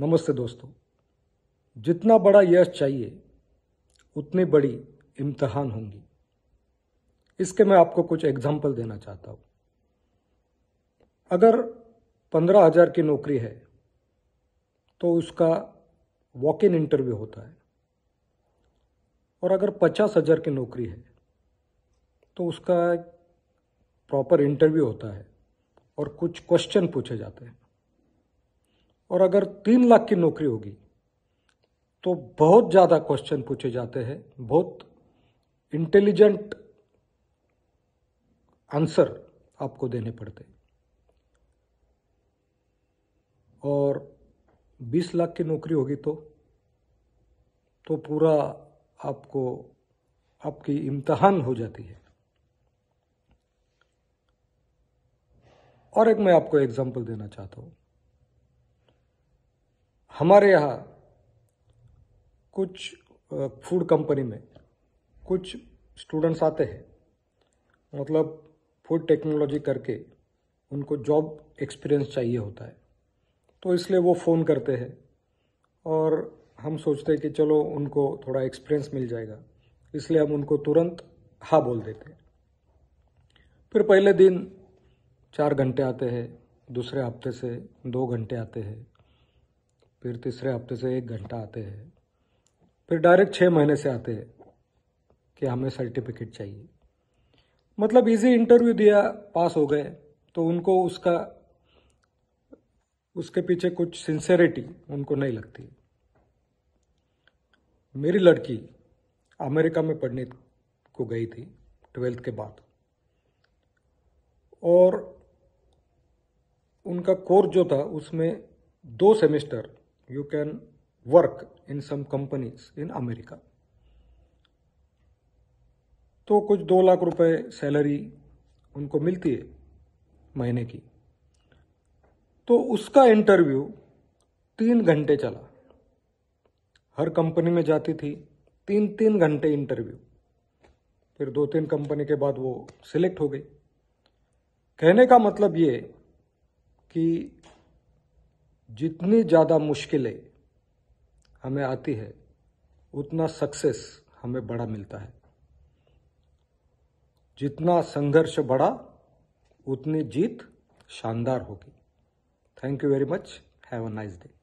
नमस्ते दोस्तों जितना बड़ा यश चाहिए उतनी बड़ी इम्तहान होंगी इसके मैं आपको कुछ एग्जाम्पल देना चाहता हूँ अगर पंद्रह हजार की नौकरी है तो उसका वॉक इन इंटरव्यू होता है और अगर पचास हजार की नौकरी है तो उसका प्रॉपर इंटरव्यू होता है और कुछ क्वेश्चन पूछे जाते हैं और अगर तीन लाख की नौकरी होगी तो बहुत ज़्यादा क्वेश्चन पूछे जाते हैं बहुत इंटेलिजेंट आंसर आपको देने पड़ते और 20 लाख की नौकरी होगी तो तो पूरा आपको आपकी इम्तहान हो जाती है और एक मैं आपको एग्जांपल देना चाहता हूँ हमारे यहाँ कुछ फूड कंपनी में कुछ स्टूडेंट्स आते हैं मतलब फूड टेक्नोलॉजी करके उनको जॉब एक्सपीरियंस चाहिए होता है तो इसलिए वो फ़ोन करते हैं और हम सोचते हैं कि चलो उनको थोड़ा एक्सपीरियंस मिल जाएगा इसलिए हम उनको तुरंत हाँ बोल देते हैं फिर पहले दिन चार घंटे आते हैं दूसरे हफ्ते से दो घंटे आते हैं फिर तीसरे हफ्ते से एक घंटा आते हैं फिर डायरेक्ट छः महीने से आते हैं कि हमें सर्टिफिकेट चाहिए मतलब इजी इंटरव्यू दिया पास हो गए तो उनको उसका उसके पीछे कुछ सिंसेरिटी उनको नहीं लगती मेरी लड़की अमेरिका में पढ़ने को गई थी ट्वेल्थ के बाद और उनका कोर्स जो था उसमें दो semester you can work in some companies in America. तो कुछ दो लाख रुपए सैलरी उनको मिलती है महीने की तो उसका इंटरव्यू तीन घंटे चला हर कंपनी में जाती थी तीन तीन घंटे इंटरव्यू फिर दो तीन कंपनी के बाद वो सिलेक्ट हो गई कहने का मतलब ये कि जितनी ज़्यादा मुश्किलें हमें आती है उतना सक्सेस हमें बड़ा मिलता है जितना संघर्ष बड़ा उतनी जीत शानदार होगी thank you very much have a nice day